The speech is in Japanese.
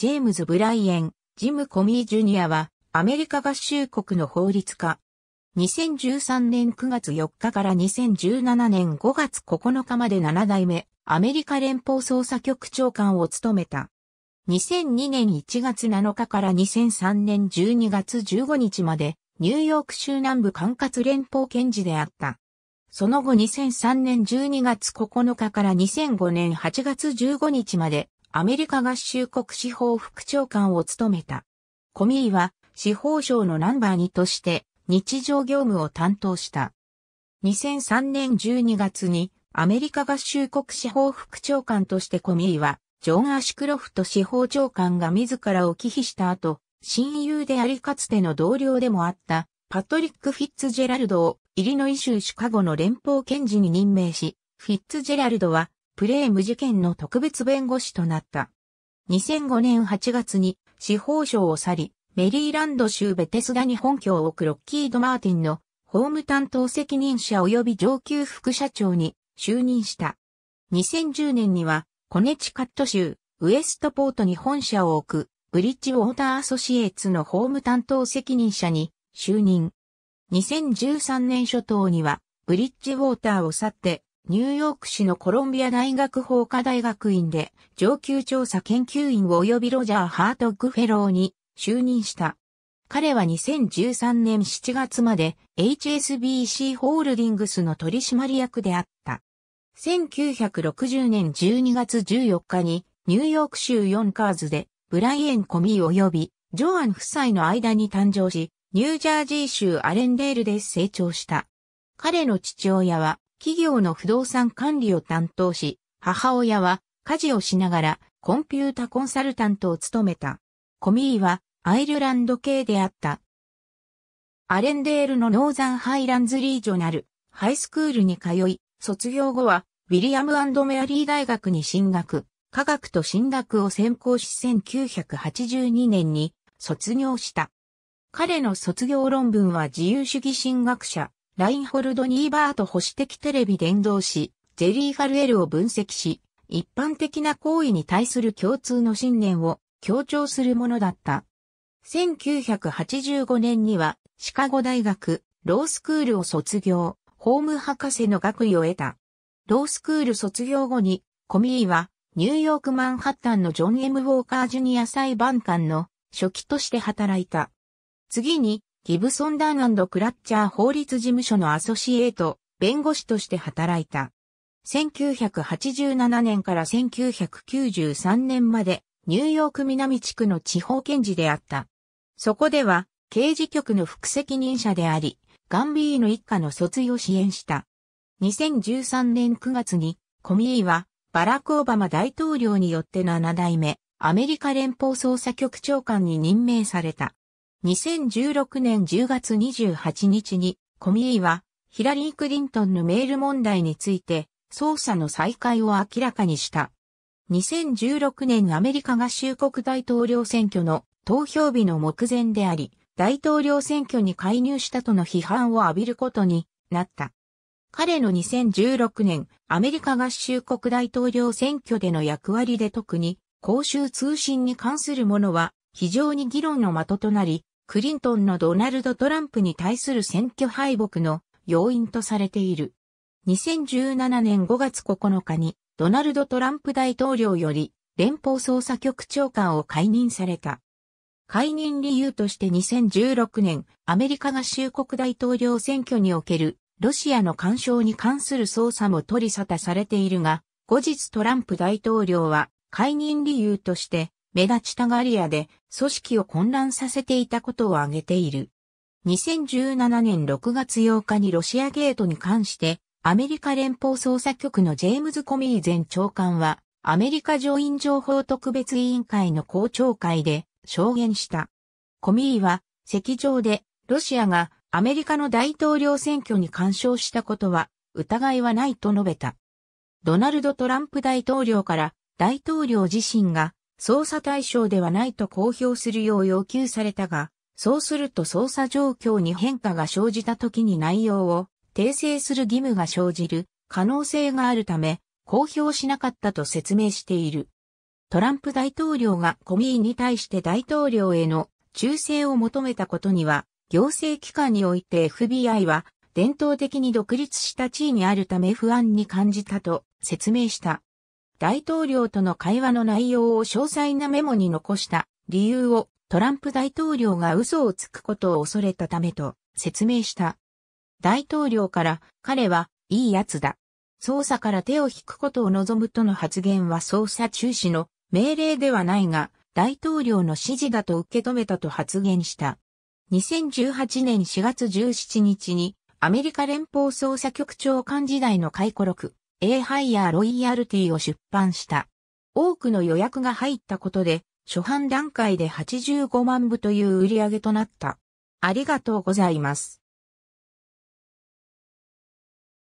ジェームズ・ブライエン、ジム・コミー・ジュニアは、アメリカ合衆国の法律家。2013年9月4日から2017年5月9日まで7代目、アメリカ連邦捜査局長官を務めた。2002年1月7日から2003年12月15日まで、ニューヨーク州南部管轄連邦検事であった。その後2003年12月9日から2005年8月15日まで、アメリカ合衆国司法副長官を務めた。コミーは司法省のナンバー2として日常業務を担当した。2003年12月にアメリカ合衆国司法副長官としてコミーはジョン・アシクロフト司法長官が自らを忌避した後、親友でありかつての同僚でもあったパトリック・フィッツジェラルドをイリノイ州シカゴの連邦検事に任命し、フィッツジェラルドはプレーム事件の特別弁護士となった。2005年8月に司法省を去り、メリーランド州ベテスダに本拠を置くロッキード・マーティンの法務担当責任者及び上級副社長に就任した。2010年にはコネチカット州ウエストポートに本社を置くブリッジウォーターアソシエーツの法務担当責任者に就任。2013年初頭にはブリッジウォーターを去ってニューヨーク市のコロンビア大学法科大学院で上級調査研究員及びロジャー・ハートッグフェローに就任した。彼は2013年7月まで HSBC ホールディングスの取締役であった。1960年12月14日にニューヨーク州ヨンカーズでブライエン・コミー及びジョアン夫妻の間に誕生し、ニュージャージー州アレンデールで成長した。彼の父親は企業の不動産管理を担当し、母親は家事をしながらコンピュータコンサルタントを務めた。コミーはアイルランド系であった。アレンデールのノーザンハイランズリージョナル、ハイスクールに通い、卒業後はウィリアムメアリー大学に進学、科学と進学を専攻し1982年に卒業した。彼の卒業論文は自由主義進学者、ラインホルド・ニーバーと保守的テレビ伝道師、ジェリー・ファルエルを分析し、一般的な行為に対する共通の信念を強調するものだった。1985年には、シカゴ大学、ロースクールを卒業、ホーム博士の学位を得た。ロースクール卒業後に、コミーは、ニューヨークマンハッタンのジョン・エム・ウォーカー・ジュニア裁判官の初期として働いた。次に、ギブソン・ダンクラッチャー法律事務所のアソシエート、弁護士として働いた。1987年から1993年まで、ニューヨーク南地区の地方検事であった。そこでは、刑事局の副責任者であり、ガンビーの一家の卒業支援した。2013年9月に、コミーは、バラク・オバマ大統領によって7代目、アメリカ連邦捜査局長官に任命された。2016年10月28日に、コミーは、ヒラリー・クリントンのメール問題について、捜査の再開を明らかにした。2016年アメリカ合衆国大統領選挙の投票日の目前であり、大統領選挙に介入したとの批判を浴びることになった。彼の2016年アメリカ合衆国大統領選挙での役割で特に公衆通信に関するものは非常に議論の的となり、クリントンのドナルド・トランプに対する選挙敗北の要因とされている。2017年5月9日にドナルド・トランプ大統領より連邦捜査局長官を解任された。解任理由として2016年アメリカ合衆国大統領選挙におけるロシアの干渉に関する捜査も取り沙汰されているが、後日トランプ大統領は解任理由として目立ちたがり屋で組織を混乱させていたことを挙げている。2017年6月8日にロシアゲートに関してアメリカ連邦捜査局のジェームズ・コミー前長官はアメリカ上院情報特別委員会の公聴会で証言した。コミーは席上でロシアがアメリカの大統領選挙に干渉したことは疑いはないと述べた。ドナルド・トランプ大統領から大統領自身が捜査対象ではないと公表するよう要求されたが、そうすると捜査状況に変化が生じた時に内容を訂正する義務が生じる可能性があるため、公表しなかったと説明している。トランプ大統領がコミーに対して大統領への忠誠を求めたことには、行政機関において FBI は伝統的に独立した地位にあるため不安に感じたと説明した。大統領との会話の内容を詳細なメモに残した理由をトランプ大統領が嘘をつくことを恐れたためと説明した。大統領から彼はいいやつだ。捜査から手を引くことを望むとの発言は捜査中止の命令ではないが大統領の指示だと受け止めたと発言した。2018年4月17日にアメリカ連邦捜査局長官時代の回顧録 A ハイヤーロイヤルティを出版した。多くの予約が入ったことで、初版段階で85万部という売り上げとなった。ありがとうございます。